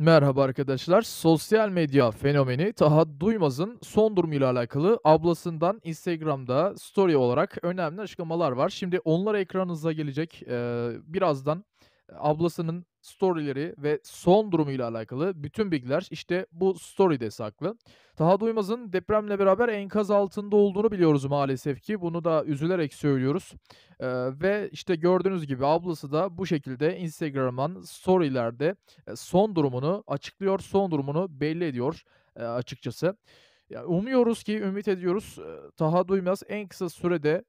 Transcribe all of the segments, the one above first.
Merhaba arkadaşlar. Sosyal medya fenomeni Taha Duymaz'ın son durumuyla alakalı ablasından Instagram'da story olarak önemli açıklamalar var. Şimdi onlar ekranınıza gelecek. Ee, birazdan ablasının storyleri ve son durumuyla alakalı bütün bilgiler işte bu story'de saklı. Taha Duymaz'ın depremle beraber enkaz altında olduğunu biliyoruz maalesef ki. Bunu da üzülerek söylüyoruz. Ee, ve işte gördüğünüz gibi ablası da bu şekilde Instagram'dan storylerde son durumunu açıklıyor, son durumunu belli ediyor e, açıkçası. Ya umuyoruz ki, ümit ediyoruz Taha Duymaz en kısa sürede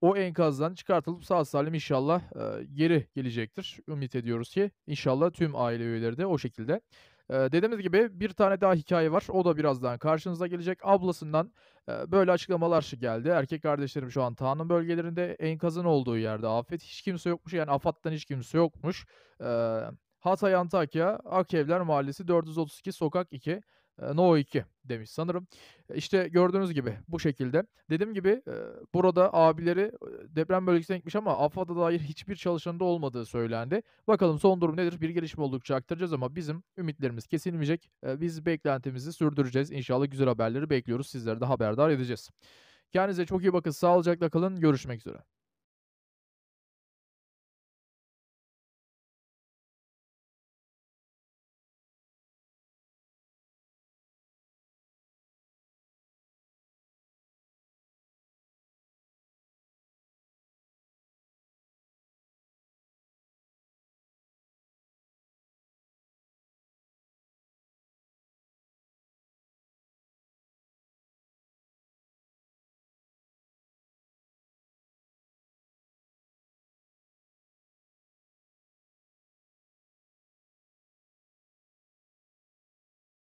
o enkazdan çıkartılıp sağ salim inşallah e, geri gelecektir. Ümit ediyoruz ki inşallah tüm aile üyeleri de o şekilde. E, dediğimiz gibi bir tane daha hikaye var. O da birazdan karşınıza gelecek. Ablasından e, böyle açıklamalar geldi. Erkek kardeşlerim şu an Tan'ın bölgelerinde enkazın olduğu yerde afet hiç kimse yokmuş. Yani afattan hiç kimse yokmuş. E, Hatay Antakya Akevler Mahallesi 432 Sokak 2 No 2 demiş sanırım. E, işte gördüğünüz gibi bu şekilde. Dediğim gibi burada abileri deprem bölgesine gitmiş ama AFAD'a dair hiçbir çalışanında olmadığı söylendi. Bakalım son durum nedir? Bir gelişme oldukça aktaracağız ama bizim ümitlerimiz kesilmeyecek. Biz beklentimizi sürdüreceğiz. İnşallah güzel haberleri bekliyoruz. Sizleri de haberdar edeceğiz. Kendinize çok iyi bakın. Sağlıcakla kalın. Görüşmek üzere.